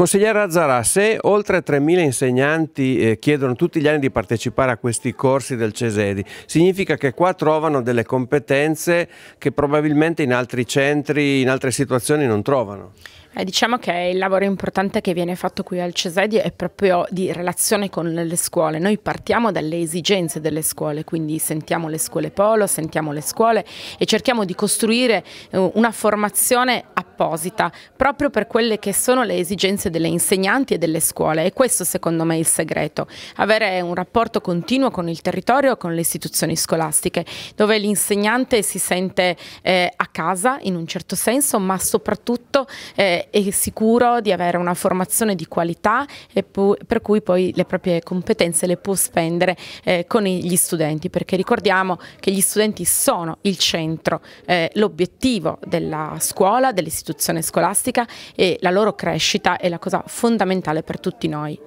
Consigliere Azzarà, se oltre 3.000 insegnanti eh, chiedono tutti gli anni di partecipare a questi corsi del Cesedi, significa che qua trovano delle competenze che probabilmente in altri centri, in altre situazioni non trovano. Eh, diciamo che il lavoro importante che viene fatto qui al Cesedi è proprio di relazione con le scuole. Noi partiamo dalle esigenze delle scuole, quindi sentiamo le scuole polo, sentiamo le scuole e cerchiamo di costruire eh, una formazione a apposita proprio per quelle che sono le esigenze delle insegnanti e delle scuole e questo secondo me è il segreto, avere un rapporto continuo con il territorio e con le istituzioni scolastiche dove l'insegnante si sente eh, a casa in un certo senso ma soprattutto eh, è sicuro di avere una formazione di qualità per cui poi le proprie competenze le può spendere eh, con gli studenti perché ricordiamo che gli studenti sono il centro, eh, l'obiettivo della scuola, dell'istituzione dell'istituzione scolastica e la loro crescita è la cosa fondamentale per tutti noi.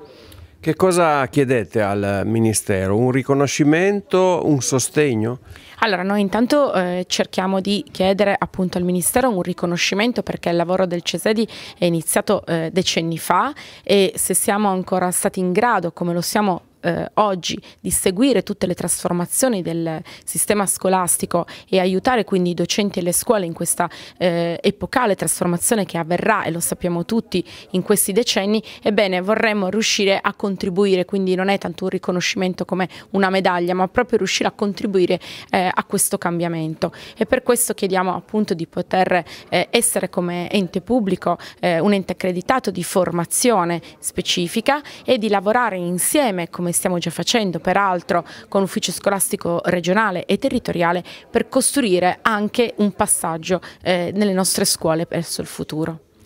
Che cosa chiedete al Ministero? Un riconoscimento, un sostegno? Allora, noi intanto eh, cerchiamo di chiedere appunto al Ministero un riconoscimento perché il lavoro del CESEDI è iniziato eh, decenni fa e se siamo ancora stati in grado, come lo siamo eh, oggi di seguire tutte le trasformazioni del sistema scolastico e aiutare quindi i docenti e le scuole in questa eh, epocale trasformazione che avverrà e lo sappiamo tutti in questi decenni, ebbene vorremmo riuscire a contribuire, quindi non è tanto un riconoscimento come una medaglia, ma proprio riuscire a contribuire eh, a questo cambiamento e per questo chiediamo appunto di poter eh, essere come ente pubblico eh, un ente accreditato di formazione specifica e di lavorare insieme come stiamo già facendo peraltro con l'ufficio scolastico regionale e territoriale per costruire anche un passaggio eh, nelle nostre scuole verso il futuro.